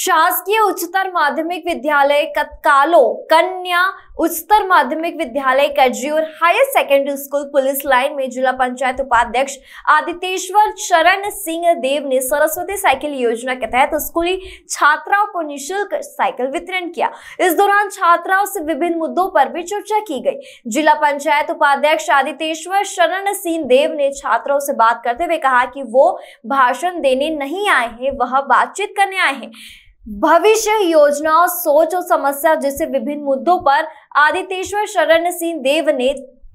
शासकीय उच्चतर माध्यमिक विद्यालय कत्कालो कन्या उच्चतर माध्यमिक विद्यालय कजी और higher secondary school police line में जिला पंचायत उपाध्यक्ष आदितेश्वर चरण सिंह देव ने सरस्वती साइकिल योजना के तहत स्कूली छात्राओं को निःशुल्क साइकिल वितरण किया इस दौरान छात्राओं से विभिन्न मुद्दों पर भी चर्चा की गई जिला पंचायत उपाध्यक्ष आदितेश्वर शरण सिंह देव ने छात्रों से बात करते हुए कहा कि वो भाषण देने नहीं आए हैं वह बातचीत करने आए हैं भविष्य योजना और सोच और समस्या जैसे विभिन्न मुद्दों पर आदित्येश्वर शरण सिंह देव ने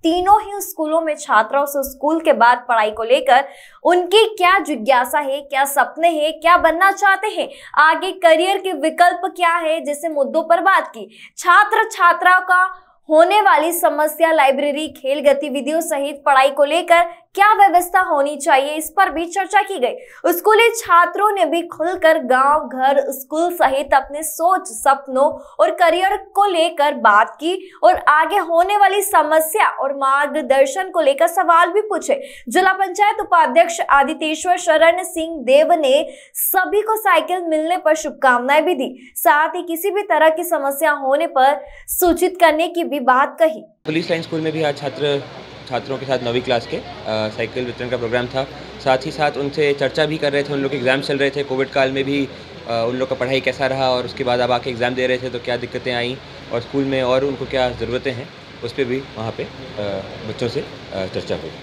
तीनों ही स्कूलों में छात्राओं से स्कूल के बाद पढ़ाई को लेकर उनकी क्या जिज्ञासा है क्या सपने हैं क्या बनना चाहते हैं आगे करियर के विकल्प क्या है जैसे मुद्दों पर बात की छात्र छात्राओं का होने वाली समस्या लाइब्रेरी खेल गतिविधियों सहित पढ़ाई को लेकर क्या व्यवस्था होनी चाहिए इस पर भी चर्चा की गई स्कूली छात्रों ने भी खुलकर गांव घर स्कूल सहित अपने सोच सपनों और करियर को लेकर बात की और आगे होने वाली समस्या और मार्गदर्शन को लेकर सवाल भी पूछे जिला पंचायत उपाध्यक्ष आदितेश्वर शरण सिंह देव ने सभी को साइकिल मिलने पर शुभकामनाएं भी दी साथ ही किसी भी तरह की समस्या होने पर सूचित करने की भी बात कही पुलिस लाइन स्कूल में भी आज छात्र छात्रों के साथ नौवीं क्लास के साइकिल वितरण का प्रोग्राम था साथ ही साथ उनसे चर्चा भी कर रहे थे उन लोग के एग्ज़ाम चल रहे थे कोविड काल में भी आ, उन लोग का पढ़ाई कैसा रहा और उसके बाद आप आके एग्ज़ाम दे रहे थे तो क्या दिक्कतें आई और स्कूल में और उनको क्या ज़रूरतें हैं उस पर भी वहाँ पर बच्चों से चर्चा हुई